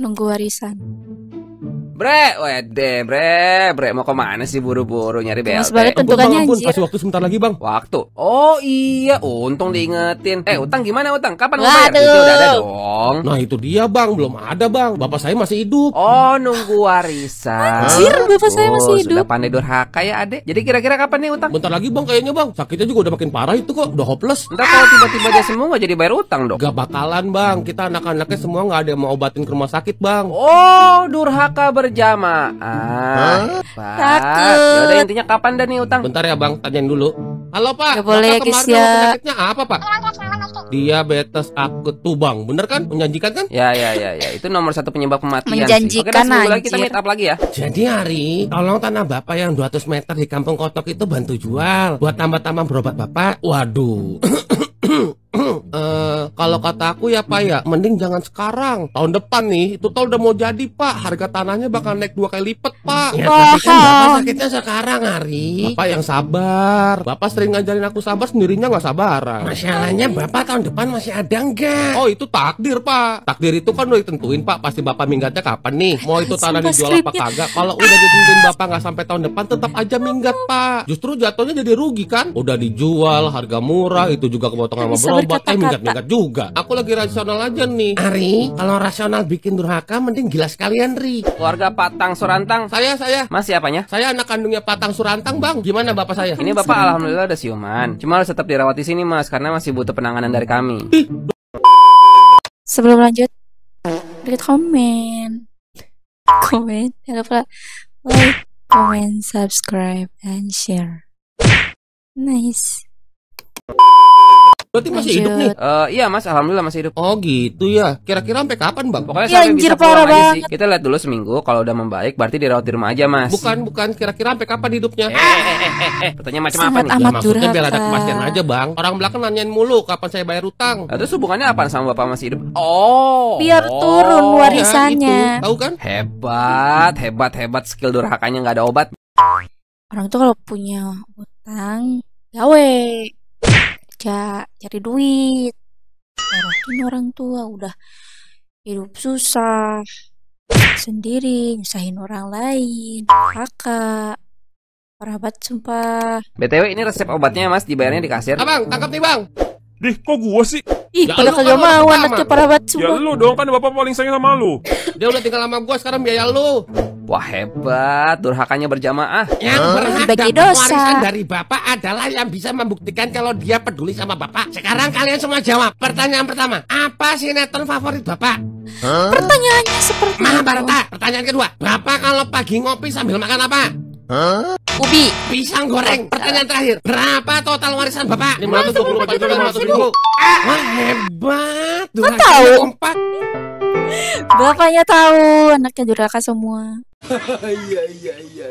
nunggu warisan. Bre, wede, bre, bre mau kemana sih buru-buru nyari BLT? Mas oh, balik tentukannya anjir. Kasih waktu sebentar lagi, Bang. Waktu. Oh iya, untung diingetin. Eh, utang gimana utang? Kapan mau bayar? udah ada dong. Nah, itu dia, Bang. Belum ada, Bang. Bapak saya masih hidup. Oh, nunggu warisan. Anjir, bapak saya masih hidup. Sudah pandai durhaka ya, Adek. Jadi kira-kira kapan nih utang? Bentar lagi, Bang, kayaknya, Bang. Sakitnya juga udah makin parah itu kok. Udah hopeless. Entar kalau tiba-tiba dia semua gak jadi bayar utang dong. Gak bakalan, Bang. Kita anak-anaknya semua nggak ada yang mau obatin ke rumah sakit, Bang. Oh, durhaka ber berjamaah. Pak, Takut. Yaudah intinya kapan dan nih utang? Bentar ya bang, tanyain dulu. Halo pak, ya boleh ya ya. Penyakitnya apa pak? Diabetes akut tuh bener kan? Menjanjikan kan? Ya ya ya ya, itu nomor satu penyebab kematian. Menjanjikan sih. Oke, kita meet up lagi ya. Jadi hari, tolong tanah bapak yang 200 meter di kampung kotok itu bantu jual buat tambah-tambah berobat bapak. Waduh. uh, Kalau kata aku ya Pak ya, mending jangan sekarang. Tahun depan nih, itu tol udah mau jadi Pak. Harga tanahnya bakal naik dua kali lipat Pak. Ya, tapi kan Bapak sakitnya sekarang hari. Bapak yang sabar. Bapak sering ngajarin aku sabar, sendirinya nggak sabar. Masalahnya Bapak tahun depan masih ada enggak? Oh itu takdir Pak. Takdir itu kan udah ditentuin Pak. Pasti Bapak minggatnya kapan nih? Mau itu tanah dijual apa kagak? Kalau udah ditentuin Bapak nggak sampai tahun depan, tetap aja minggat Pak. Justru jatuhnya jadi rugi kan? Udah dijual, harga murah, itu juga kepotong sama berobat. Eh minggat-minggat juga juga. Aku lagi rasional aja nih. Ari, kalau rasional bikin durhaka mending gila sekalian, Ri. Keluarga Patang Surantang. Saya, saya. Mas siapanya? Saya anak kandungnya Patang Surantang, Bang. Gimana bapak saya? Ini bapak alhamdulillah ada siuman. Cuma harus tetap dirawat di sini, Mas, karena masih butuh penanganan dari kami. Sebelum lanjut, klik komen. Komen, jangan lupa like, comment, subscribe, and share. Nice. Berarti masih hidup nih? Uh, iya mas, alhamdulillah masih hidup. Oh gitu ya. Kira-kira sampai kapan bang? Pokoknya ya, sampai anjir, bisa pulang aja sih. Kita lihat dulu seminggu. Kalau udah membaik, berarti dirawat di rumah aja mas. Bukan, bukan. Kira-kira sampai kapan hidupnya? Pertanyaan eh, eh, macam apa nih? Amat ya, maksudnya biar ada kepastian aja bang. Orang belakang nanyain mulu kapan saya bayar utang. Nah, terus hubungannya apa sama bapak masih hidup? Oh. Biar oh, turun warisannya. Ya, gitu. Tahu kan? Hebat, hebat, hebat. Skill durhakanya nggak ada obat. Orang itu kalau punya utang, gawe kerja cari duit marahin orang tua udah hidup susah sendiri nyusahin orang lain kakak Perabat sumpah. BTW ini resep obatnya mas dibayarnya di kasir. Abang, tangkap nih bang. Dih, kok gua sih? Ih, ya pada kagak kan mau anaknya parah banget Ya lu dong, kan bapak paling sayang sama lu Dia udah tinggal sama gua, sekarang biaya lu Wah hebat, durhakanya berjamaah Yang berhak ah. dan warisan dari bapak adalah yang bisa membuktikan kalau dia peduli sama bapak Sekarang kalian semua jawab Pertanyaan pertama, apa sinetron favorit bapak? Huh? Pertanyaannya seperti Mahabharata, pertanyaan kedua Bapak kalau pagi ngopi sambil makan apa? Huh? Ubi Pisang goreng Pertanyaan terakhir Berapa total warisan bapak? 524 juta 500 ribu Wah hebat tahu? Bapaknya tahu Anaknya juraka semua Iya iya iya, iya.